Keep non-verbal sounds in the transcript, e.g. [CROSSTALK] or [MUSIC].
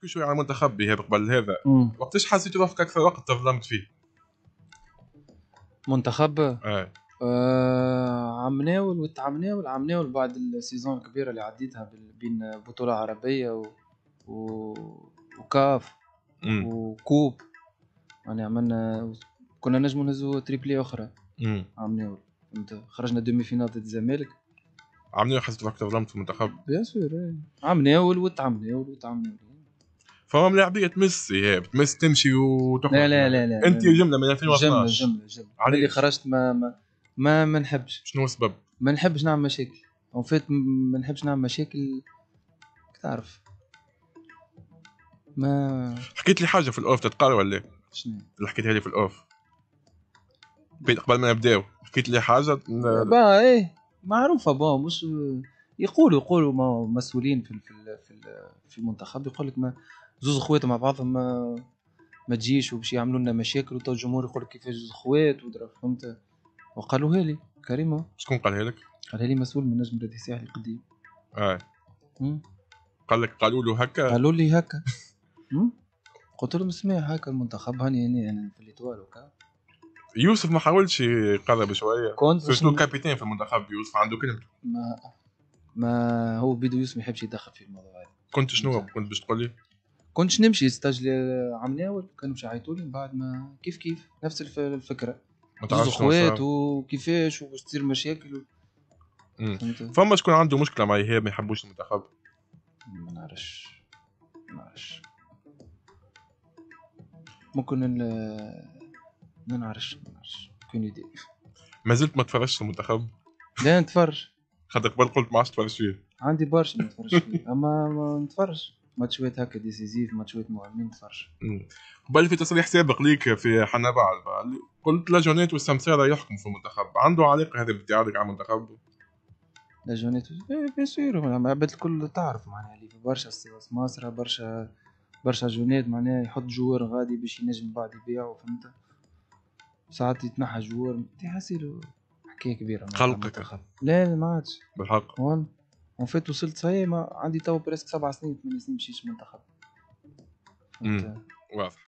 كل شوي على المنتخب هذا قبل هذا وقتاش حسيت روحك اكثر وقت تظلمت فيه؟ منتخب؟ ايه آه عم ناول وعم ناول عم ناول بعد السيزون الكبيرة اللي عديتها بين بطولة عربية و... و... وكاف مم. وكوب يعني عملنا كنا نجمو نهزو تريبلي أخرى مم. عم ناول فهمت خرجنا دومي فينال ضد الزمالك عم ناول حسيت روحك تظلمت في المنتخب؟ بيان سور إيه. عم ناول وتعم ناول وتعم ناول فهم لعبيه ميسي هي بتمس تمشي وتخرج لا لا لا, لا انت جمله من 2012 جمله جمله جمله اللي خرجت ما ما ما, ما نحبش شنو السبب؟ ما نحبش نعمل مشاكل اون فيت ما نحبش نعمل مشاكل تعرف ما حكيت لي حاجه في الاوف تتقال ولا إيه؟ شنو؟ اللي حكيتها لي في الاوف قبل ما نبداو حكيت لي حاجه با ايه معروفه با مش يقولوا يقولوا مسؤولين في في في, في المنتخب يقول لك ما زوز خوات مع بعضهم ما, ما تجيش وباش يعملوا لنا مشاكل وتو الجمهور يقول كيفاش زوز خوات فهمت وقالوها لي كريمه شكون قالها لك؟ قالها لي مسؤول من نجم الرياضي الساحلي القديم اه قال لك قالوا له هكا قالوا لي هكا [LAUGHS] قلت لهم اسمع هكا المنتخب هاني هنا انا في الاطوال وكا يوسف ما حاولش يقرب بشويه كنت شنو كابيتان في المنتخب يوسف عنده كلمته ما ما هو بيدو يوسف ما يحبش يدخل في الموضوع هذا كنت شنو كنت باش تقول لي كنتش نمشي ستاج عم كانوا مش لي من بعد ما كيف كيف نفس الفكره متعرفش خوات وكيفاش وباش تصير مشاكل فما شكون عنده مشكله مع ايهاب ما يحبوش المنتخب ما نعرفش ما نعرفش ممكن ال ما نعرفش ما نعرفش كون يدي ما زلت ما تفرجش المنتخب لا نتفرج خاطر قبل قلت ما عادش تفرج فيه عندي برشا نتفرج فيه اما ما نتفرج ماتشات هكا ديسيزيف ماتشات مهمين برشا قبل في تصريح سابق ليك في حنابة بعد قلت لا جونيت والسمسارة يحكم في المنتخب عنده علاقة هذا بدي على المنتخب لا جونيت بيان سور عباد الكل تعرف معناها اللي برشا سماسرة برشا برشا جونيت معناها يحط جوار غادي باش ينجم بعد يبيعه فهمت ساعات يتنحى جوار تحسيله حكايه كبيره قلقك لا ما عادش بالحق هون اون فيت وصلت صحيح ما عندي توا بريسك سبع سنين ثمان سنين مشيتش منتخب واضح